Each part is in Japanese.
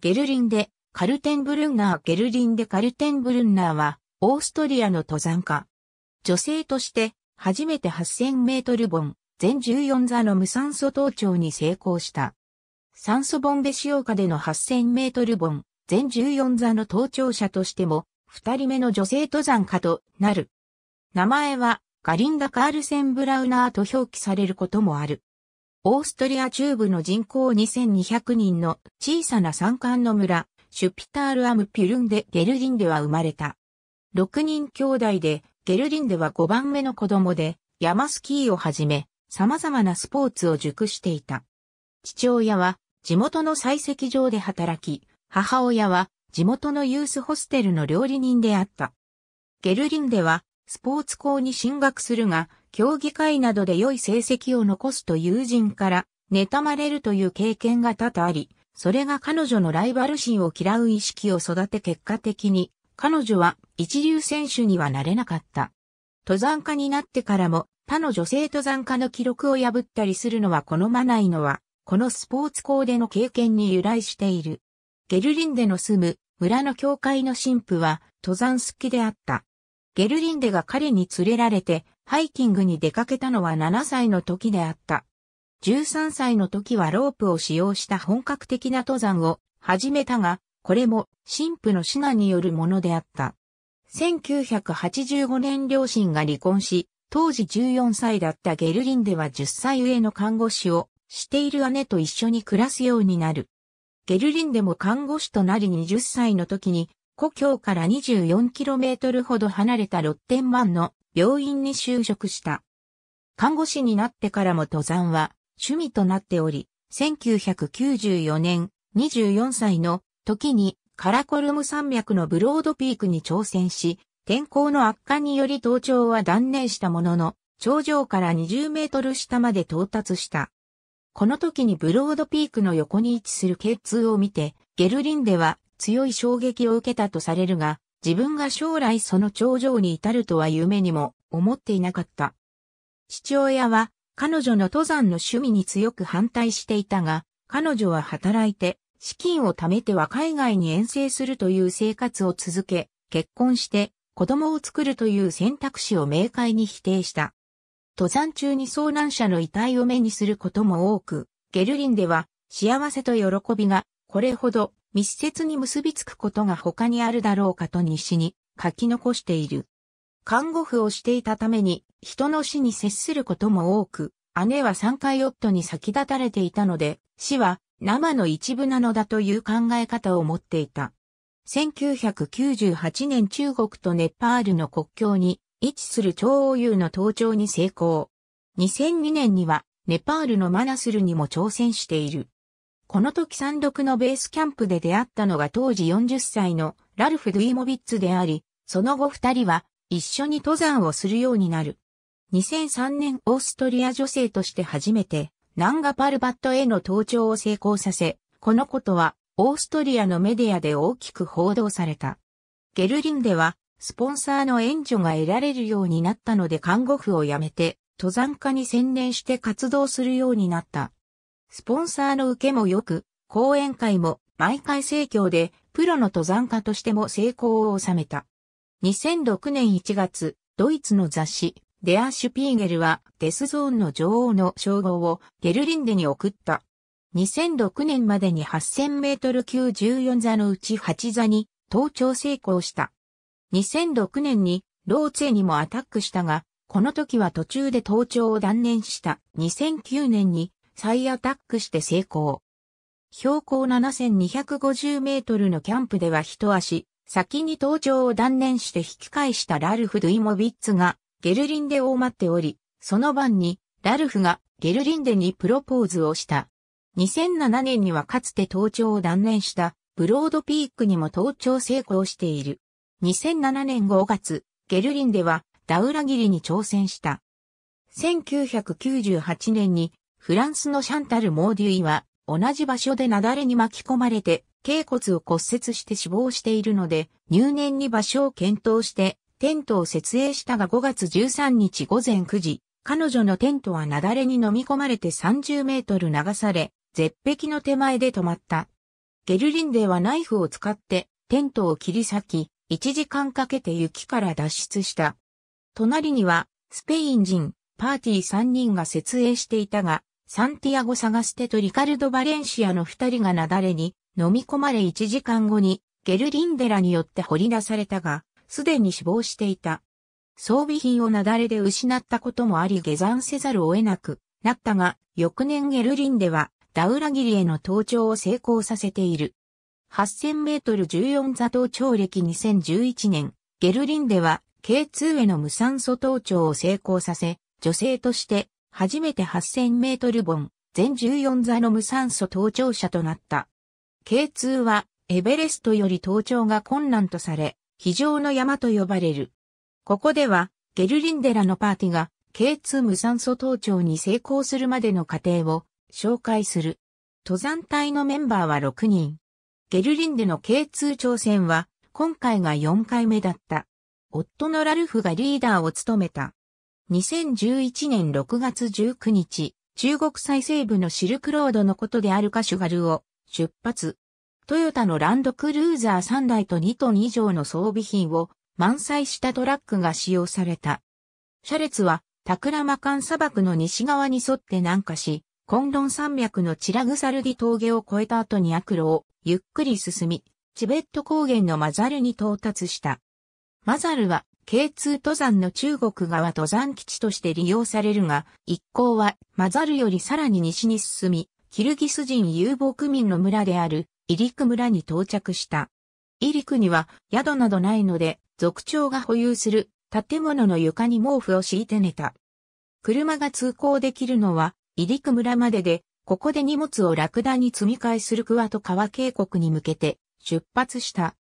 ゲルリンデ、カルテンブルンナーゲルリンデカルテンブルンナーは、オーストリアの登山家。女性として、初めて8000メートル本、全14座の無酸素登頂に成功した。酸素ボンベ使用下での8000メートル本、全14座の登頂者としても、二人目の女性登山家となる。名前は、ガリンダ・カールセン・ブラウナーと表記されることもある。オーストリア中部の人口2200人の小さな山間の村、シュピタールアムピュルンでゲルリンでは生まれた。6人兄弟で、ゲルリンでは5番目の子供で、山スキーをはじめ、様々なスポーツを熟していた。父親は地元の採石場で働き、母親は地元のユースホステルの料理人であった。ゲルリンではスポーツ校に進学するが、競技会などで良い成績を残すと友人から妬まれるという経験が多々あり、それが彼女のライバル心を嫌う意識を育て結果的に、彼女は一流選手にはなれなかった。登山家になってからも他の女性登山家の記録を破ったりするのは好まないのは、このスポーツ校での経験に由来している。ゲルリンでの住む村の教会の神父は登山好きであった。ゲルリンデが彼に連れられてハイキングに出かけたのは7歳の時であった。13歳の時はロープを使用した本格的な登山を始めたが、これも神父の死南によるものであった。1985年両親が離婚し、当時14歳だったゲルリンデは10歳上の看護師をしている姉と一緒に暮らすようになる。ゲルリンデも看護師となり20歳の時に故郷から 24km ほど離れたロッテンマンの病院に就職した。看護師になってからも登山は趣味となっており、1994年24歳の時にカラコルム山脈のブロードピークに挑戦し、天候の悪化により登頂は断念したものの、頂上から20メートル下まで到達した。この時にブロードピークの横に位置する K2 を見て、ゲルリンでは強い衝撃を受けたとされるが、自分が将来その頂上に至るとは夢にも思っていなかった。父親は彼女の登山の趣味に強く反対していたが、彼女は働いて資金を貯めては海外に遠征するという生活を続け、結婚して子供を作るという選択肢を明快に否定した。登山中に遭難者の遺体を目にすることも多く、ゲルリンでは幸せと喜びがこれほど密接に結びつくことが他にあるだろうかと西に書き残している。看護婦をしていたために人の死に接することも多く、姉は3回夫に先立たれていたので、死は生の一部なのだという考え方を持っていた。1998年中国とネパールの国境に位置する超王友の登頂に成功。2002年にはネパールのマナスルにも挑戦している。この時三6のベースキャンプで出会ったのが当時40歳のラルフ・ドゥイモビッツであり、その後二人は一緒に登山をするようになる。2003年オーストリア女性として初めてナンガパルバットへの登頂を成功させ、このことはオーストリアのメディアで大きく報道された。ゲルリンではスポンサーの援助が得られるようになったので看護婦を辞めて登山家に専念して活動するようになった。スポンサーの受けも良く、講演会も毎回盛況で、プロの登山家としても成功を収めた。2006年1月、ドイツの雑誌、デア・シュピーゲルはデスゾーンの女王の称号をゲルリンデに送った。2006年までに8000メートル級14座のうち8座に登頂成功した。2006年にローツェにもアタックしたが、この時は途中で登頂を断念した。2009年に再アタックして成功。標高7250メートルのキャンプでは一足、先に登場を断念して引き返したラルフ・ドゥイモビッツが、ゲルリンデを待っており、その晩に、ラルフがゲルリンデにプロポーズをした。2007年にはかつて登頂を断念した、ブロードピークにも登頂成功している。2007年5月、ゲルリンデは、ダウラギリに挑戦した。1998年にフランスのシャンタル・モーデュイは、同じ場所で雪崩に巻き込まれて、頸骨を骨折して死亡しているので、入念に場所を検討して、テントを設営したが5月13日午前9時、彼女のテントは雪崩に飲み込まれて30メートル流され、絶壁の手前で止まった。ゲルリンデはナイフを使って、テントを切り裂き、1時間かけて雪から脱出した。隣には、スペイン人、パーティー3人が設営していたが、サンティアゴ・サガステとリカルド・バレンシアの二人が雪崩に飲み込まれ1時間後にゲルリンデラによって掘り出されたが、すでに死亡していた。装備品を雪崩で失ったこともあり下山せざるを得なくなったが、翌年ゲルリンデはダウラギリへの登頂を成功させている。8000メートル14座登頂歴2011年、ゲルリンデは K2 への無酸素登頂を成功させ、女性として初めて8000メートル本、全14座の無酸素登頂者となった。K2 は、エベレストより登頂が困難とされ、非常の山と呼ばれる。ここでは、ゲルリンデラのパーティが、K2 無酸素登頂に成功するまでの過程を紹介する。登山隊のメンバーは6人。ゲルリンデの K2 挑戦は今回が4回目だった。夫のラルフがリーダーを務めた。2011年6月19日、中国最西部のシルクロードのことであるカシュガルを出発。トヨタのランドクルーザー3台と2トン以上の装備品を満載したトラックが使用された。車列はタクラマカン砂漠の西側に沿って南下し、コンロン山脈のチラグサルディ峠を越えた後に悪路をゆっくり進み、チベット高原のマザルに到達した。マザルは K2 登山の中国側登山基地として利用されるが、一行は混ざるよりさらに西に進み、キルギス人遊牧民の村であるイリク村に到着した。イリクには宿などないので、族長が保有する建物の床に毛布を敷いて寝た。車が通行できるのは、イリク村までで、ここで荷物をラクダに積み替えするクワと川渓谷に向けて出発した。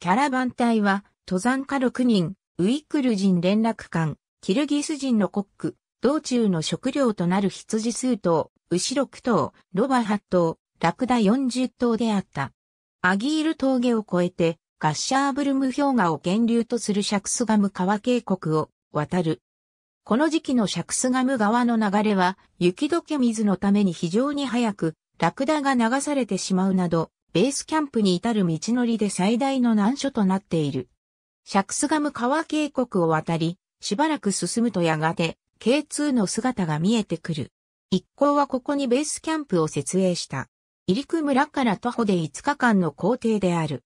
キャラバン隊は登山家6人、ウイクル人連絡官、キルギス人のコック、道中の食料となる羊数頭、牛6頭、ロバ8頭、ラクダ40頭であった。アギール峠を越えて、ガッシャーブルム氷河を源流とするシャクスガム川渓谷を渡る。この時期のシャクスガム川の流れは、雪解け水のために非常に早く、ラクダが流されてしまうなど、ベースキャンプに至る道のりで最大の難所となっている。シャクスガム川渓谷を渡り、しばらく進むとやがて、K2 の姿が見えてくる。一行はここにベースキャンプを設営した。入久村から徒歩で5日間の行程である。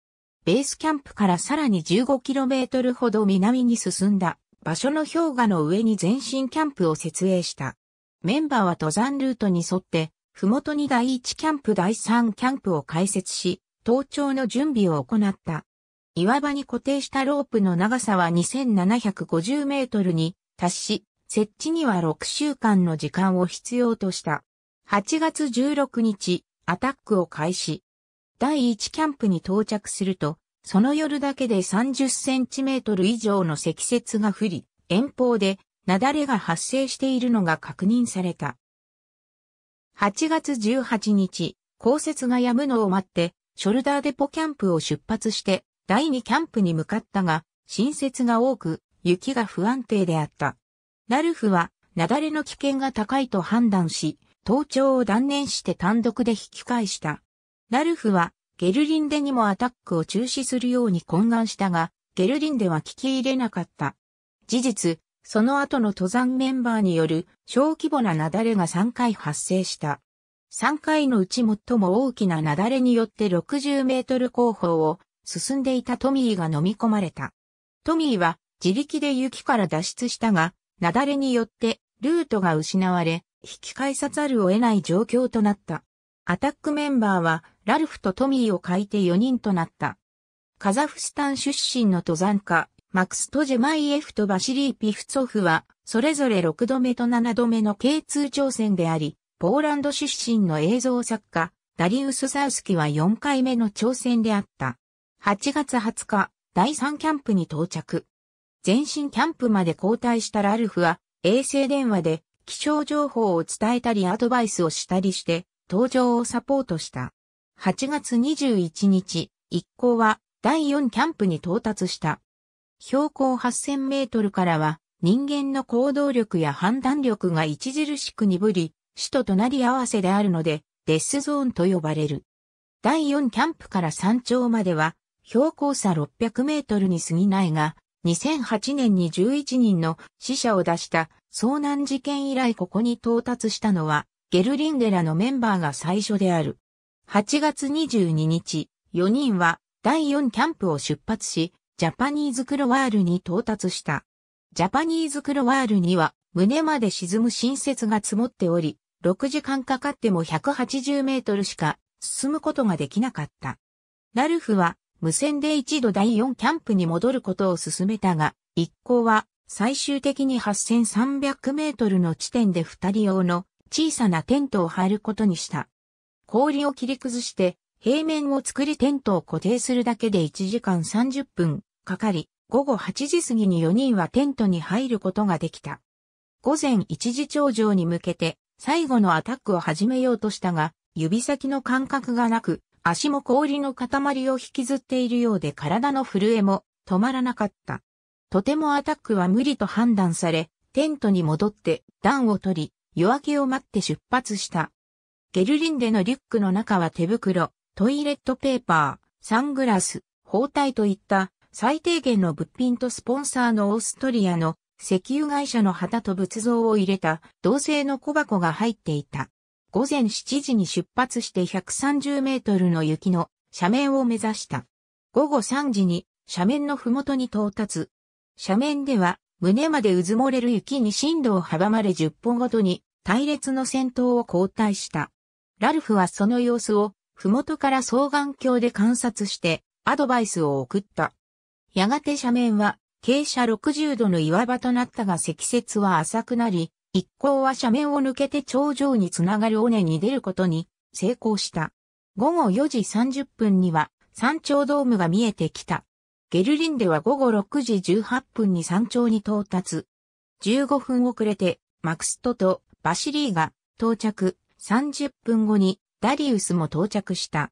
ベースキャンプからさらに 15km ほど南に進んだ場所の氷河の上に全身キャンプを設営した。メンバーは登山ルートに沿って、ふもとに第1キャンプ第3キャンプを開設し、登頂の準備を行った。岩場に固定したロープの長さは2750メートルに達し、設置には6週間の時間を必要とした。8月16日、アタックを開始。第1キャンプに到着すると、その夜だけで30センチメートル以上の積雪が降り、遠方で雪崩が発生しているのが確認された。8月18日、降雪が止むのを待って、ショルダーデポキャンプを出発して、第2キャンプに向かったが、新雪が多く、雪が不安定であった。ラルフは、雪崩の危険が高いと判断し、登頂を断念して単独で引き返した。ラルフは、ゲルリンデにもアタックを中止するように懇願したが、ゲルリンデは聞き入れなかった。事実、その後の登山メンバーによる小規模な雪崩が3回発生した。3回のうち最も大きな雪崩によって60メートル後方を進んでいたトミーが飲み込まれた。トミーは自力で雪から脱出したが、雪崩によってルートが失われ、引き返さざるを得ない状況となった。アタックメンバーはラルフとトミーを書いて4人となった。カザフスタン出身の登山家、マクス・トジェマイエフとバシリー・ピフツォフは、それぞれ6度目と7度目の K2 挑戦であり、ポーランド出身の映像作家、ダリウス・サウスキは4回目の挑戦であった。8月20日、第3キャンプに到着。全身キャンプまで交代したラルフは、衛星電話で気象情報を伝えたりアドバイスをしたりして、登場をサポートした。8月21日、一行は第4キャンプに到達した。標高8000メートルからは、人間の行動力や判断力が著しく鈍り、死と隣り合わせであるので、デスゾーンと呼ばれる。第4キャンプから山頂までは、標高差600メートルに過ぎないが、2008年に11人の死者を出した遭難事件以来ここに到達したのは、ゲルリンデラのメンバーが最初である。8月22日、4人は第4キャンプを出発し、ジャパニーズクロワールに到達した。ジャパニーズクロワールには胸まで沈む新雪が積もっており、6時間かかっても180メートルしか進むことができなかった。ラルフは無線で一度第4キャンプに戻ることを進めたが、一行は最終的に8300メートルの地点で二人用の小さなテントを張ることにした。氷を切り崩して平面を作りテントを固定するだけで1時間30分かかり、午後8時過ぎに4人はテントに入ることができた。午前一時頂上に向けて最後のアタックを始めようとしたが、指先の感覚がなく、足も氷の塊を引きずっているようで体の震えも止まらなかった。とてもアタックは無理と判断され、テントに戻って暖を取り、夜明けを待って出発した。ゲルリンデのリュックの中は手袋、トイレットペーパー、サングラス、包帯といった最低限の物品とスポンサーのオーストリアの石油会社の旗と仏像を入れた銅製の小箱が入っていた。午前7時に出発して130メートルの雪の斜面を目指した。午後3時に斜面の麓に到達。斜面では胸までうずもれる雪に進路を阻まれ10本ごとに隊列の先頭を交代した。ラルフはその様子を麓から双眼鏡で観察してアドバイスを送った。やがて斜面は傾斜60度の岩場となったが積雪は浅くなり、一行は斜面を抜けて頂上につながる尾根に出ることに成功した。午後4時30分には山頂ドームが見えてきた。ゲルリンでは午後6時18分に山頂に到達。15分遅れてマクストとバシリーが到着。30分後にダリウスも到着した。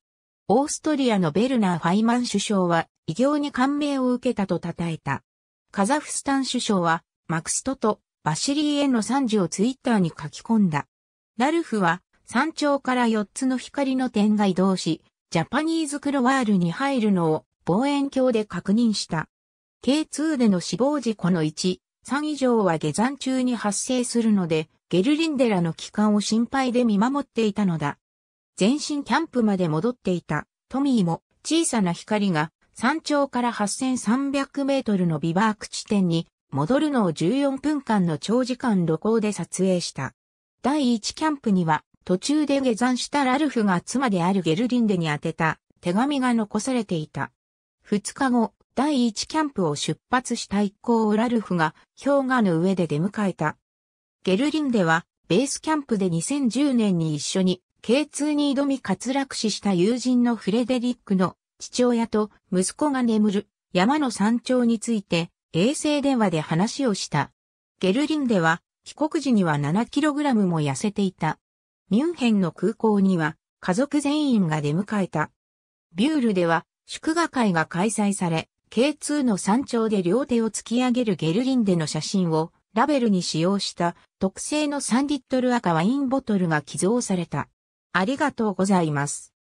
オーストリアのベルナー・ファイマン首相は異業に感銘を受けたと称えた。カザフスタン首相はマクストとバシリーへの賛辞をツイッターに書き込んだ。ラルフは山頂から4つの光の点が移動し、ジャパニーズクロワールに入るのを望遠鏡で確認した。K2 での死亡事故の1、3以上は下山中に発生するので、ゲルリンデラの帰還を心配で見守っていたのだ。全身キャンプまで戻っていたトミーも小さな光が山頂から8300メートルのビバーク地点に戻るのを14分間の長時間露光で撮影した。第1キャンプには、途中で下山したラルフが妻であるゲルリンデに宛てた手紙が残されていた。2日後、第1キャンプを出発した一行をラルフが氷河の上で出迎えた。ゲルリンデは、ベースキャンプで2010年に一緒に K2 に挑み滑落死した友人のフレデリックの父親と息子が眠る山の山頂について衛星電話で話をした。ゲルリンでは、帰国時には 7kg も痩せていた。ミュンヘンの空港には、家族全員が出迎えた。ビュールでは、祝賀会が開催され、K2 の山頂で両手を突き上げるゲルリンでの写真をラベルに使用した特製の3リットル赤ワインボトルが寄贈された。ありがとうございます。